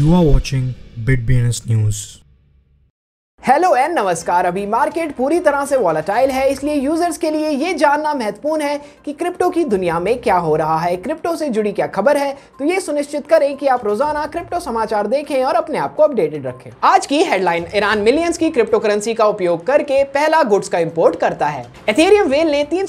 You are watching BitBNS News. Hello and namaskar अभी market पूरी तरह से वॉलेटाइल है इसलिए यूजर्स के लिए ये जानना महत्वपूर्ण है कि क्रिप्टो की दुनिया में क्या हो रहा है क्रिप्टो से जुड़ी क्या खबर है तो ये सुनिश्चित करें कि आप रोजाना क्रिप्टो समाचार देखें और अपने आप को अपडेटेड रखें आज की हेडलाइन ईरान मिलियंस की क्रिप्टो करेंसी का उपयोग करके पहला गुड्स का इम्पोर्ट करता है एथेरियम वेल ने तीन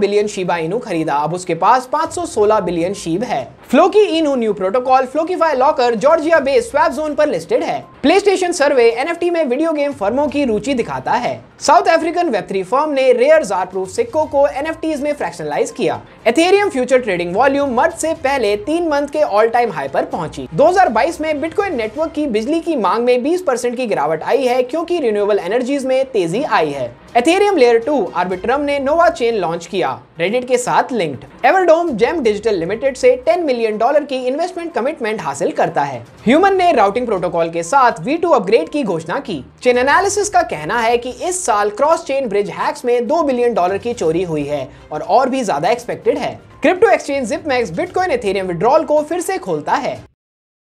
बिलियन शिबा इनू खरीदा अब उसके पास पाँच बिलियन शीब है Floki Inu new protocol Flokify locker Georgia base swap zone पर लिस्टेड है प्लेस्टेशन सर्वे एनएफटी में वीडियो गेम फर्मों की रुचि दिखाता है south African web three firm ने रेयर जार प्रूफ सिक्कों को एनएफटीज में फ्रैक्शनलाइज किया Ethereum future trading volume merge से पहले तीन मंथ के ऑल टाइम हाई पर पहुंची 2022 में बिटकॉइन नेटवर्क की बिजली की मांग में 20 परसेंट की गिरावट आई है क्योंकि रिन्यूएबल एनर्जीज में तेजी आई है एथेरियम लेयर टू आर्बिट्रम ने नोवा चेन लॉन्च किया रेडिट के साथ linked Everdome Gem Digital Limited से 10 मिलियन डॉलर की इन्वेस्टमेंट कमिटमेंट हासिल करता है ह्यूमन ने राउटिंग प्रोटोकॉल के साथ टू अपग्रेड की घोषणा की चेन एनालिसिस का कहना है कि इस साल क्रॉस चेन ब्रिज हैक्स में 2 बिलियन डॉलर की चोरी हुई है और और भी ज्यादा एक्सपेक्टेड है crypto exchange Max bitcoin Ethereum withdrawal को फिर से खोलता है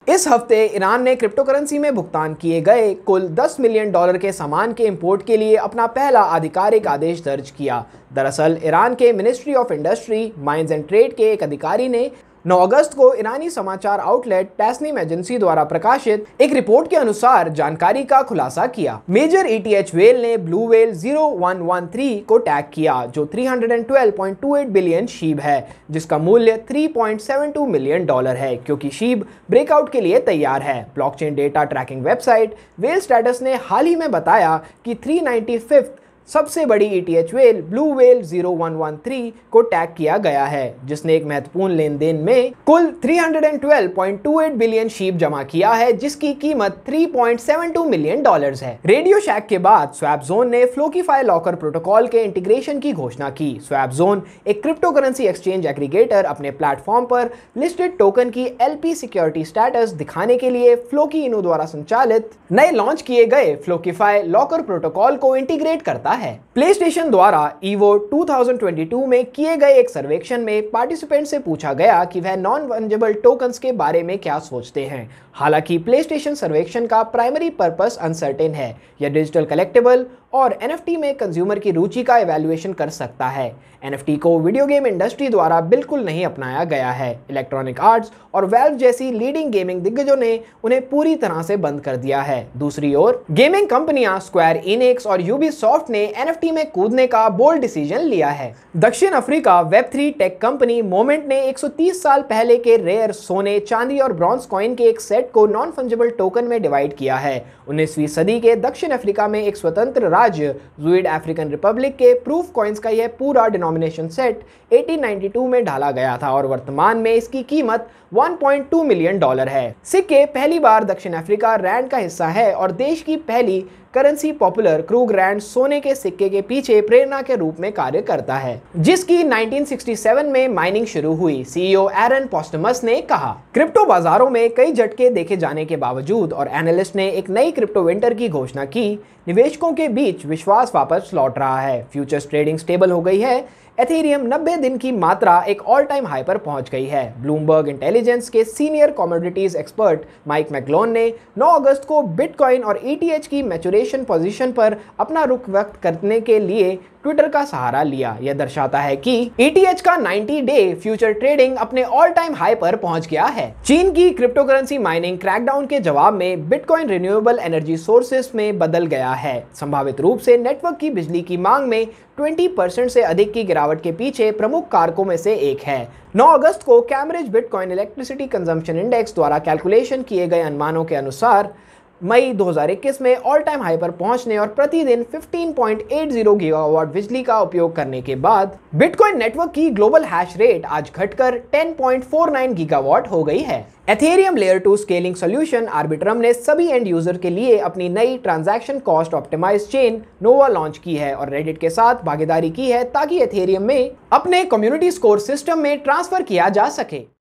इस हफ्ते ईरान ने क्रिप्टो करेंसी में भुगतान किए गए कुल 10 मिलियन डॉलर के सामान के इंपोर्ट के लिए अपना पहला आधिकारिक आदेश दर्ज किया दरअसल ईरान के ministry of industry mines and trade के एक अधिकारी ने 9 अगस्त को ईरानी समाचार आउटलेट टैसनीम एजेंसी द्वारा प्रकाशित एक रिपोर्ट के अनुसार जानकारी का खुलासा किया मेजर एटीएच e वेल ने ब्लू वेल 0113 को टैग किया जो 312.28 बिलियन शीब है जिसका मूल्य 3.72 मिलियन डॉलर है क्योंकि शीब ब्रेकआउट के लिए तैयार है blockchain data tracking website whale stats ने हाल ही में बताया कि थ्री सबसे बड़ी ईटीएच वेल ब्लू वेल 0113 को टैग किया गया है जिसने एक महत्वपूर्ण लेन देन में कुल 312.28 बिलियन शीप जमा किया है जिसकी कीमत 3.72 मिलियन डॉलर्स है रेडियो शैक के बाद स्वैप जोन ने फ्लोकीफाई लॉकर प्रोटोकॉल के इंटीग्रेशन की घोषणा की स्वैप जोन एक क्रिप्टो करेंसी एक्सचेंज एग्रीगेटर अपने प्लेटफॉर्म पर लिस्टेड टोकन की पी सिक्योरिटी स्टेटस दिखाने के लिए फ्लोकी इनो द्वारा संचालित नए लॉन्च किए गए फ्लोकीफाई लॉकर प्रोटोकॉल को इंटीग्रेट करता है है प्ले स्टेशन द्वारा ईवो 2022 में किए गए एक सर्वेक्षण में पार्टिसिपेंट से पूछा गया कि वह नॉन वंजेबल टोकन्स के बारे में क्या सोचते हैं हालांकि प्ले स्टेशन सर्वेक्षण का प्राइमरी पर्पस अनसर्टेन है यह डिजिटल कलेक्टेबल और एन में कंज्यूमर की रुचि का एवेल्युएशन कर सकता है एन को वीडियो गेम इंडस्ट्री द्वारा बिल्कुल नहीं अपनाया गया है इलेक्ट्रॉनिक आर्ट्स और वेल्व जैसी लीडिंग गेमिंग दिग्गजों ने उन्हें पूरी तरह से बंद कर दिया है दूसरी ओर गेमिंग कंपनियां स्क्वायर इनिक्स और यूबीसॉफ्ट ने एनएफटी में कूदने का बोल्ड डिसीजन लिया है दक्षिण Africa web three tech company moment ने 130 साल पहले के रेयर सोने चांदी और ब्रॉन्ज कॉइन के एक सेट को नॉन फंजेबल टोकन में डिवाइड किया है उन्नीसवीं सदी के दक्षिण अफ्रीका में एक स्वतंत्र राज्य जुइड अफ्रीकन रिपब्लिक के प्रूफ कॉइन्स का यह पूरा डिनोमिनेशन सेट 1892 में ढाला गया था और वर्तमान में इसकी कीमत 1.2 मिलियन डॉलर है सिक्के पहली बार दक्षिण अफ्रीका रैंड का हिस्सा है और देश की पहली करेंसी पॉपुलर क्रूग रैंड सोने के सिक्के के पीछे प्रेरणा के रूप में कार्य करता है जिसकी 1967 में माइनिंग शुरू हुई सीईओ एरन पोस्टमस ने कहा क्रिप्टो बाजारों में कई झटके देखे जाने के बावजूद और एनालिस्ट ने एक नई क्रिप्टो विंटर की घोषणा की निवेशकों के बीच विश्वास वापस लौट रहा है फ्यूचर्स ट्रेडिंग स्टेबल हो गई है एथेरियम 90 दिन की मात्रा एक ऑल टाइम हाई पर पहुंच गई है ब्लूमबर्ग इंटेलिजेंस के senior commodities expert Mike McGlone ने 9 अगस्त को बिटकॉइन और ईटीएच e की मैचुरेशन पोजीशन पर अपना रुख व्यक्त करने के लिए ट्विटर का सहारा लिया यह दर्शाता है कि ETH का 90 डे फ्यूचर ट्रेडिंग अपने ऑल टाइम हाई पर पहुंच गया है चीन की क्रिप्टो करेंसी माइनिंग क्रैकडाउन के जवाब में बिटकॉइन रिन्यूएबल एनर्जी सोर्सेस में बदल गया है संभावित रूप से नेटवर्क की बिजली की मांग में 20 परसेंट से अधिक की गिरावट के पीछे प्रमुख कारकों में से एक है 9 अगस्त को Cambridge bitcoin electricity consumption index द्वारा कैलकुलेशन किए गए अनुमानों के अनुसार मई 2021 में ऑल टाइम हाई पर पहुंचने और प्रतिदिन 15.80 गीगावाट बिजली का उपयोग करने के बाद बिटकॉइन नेटवर्क की ग्लोबल हैश रेट आज घटकर 10.49 गीगावाट हो गई है Ethereum layer two scaling solution Arbitrum ने सभी एंड यूजर के लिए अपनी नई transaction cost optimize chain Nova launch की है और रेडिट के साथ भागीदारी की है ताकि एथेरियम में अपने कम्युनिटी स्कोर सिस्टम में ट्रांसफर किया जा सके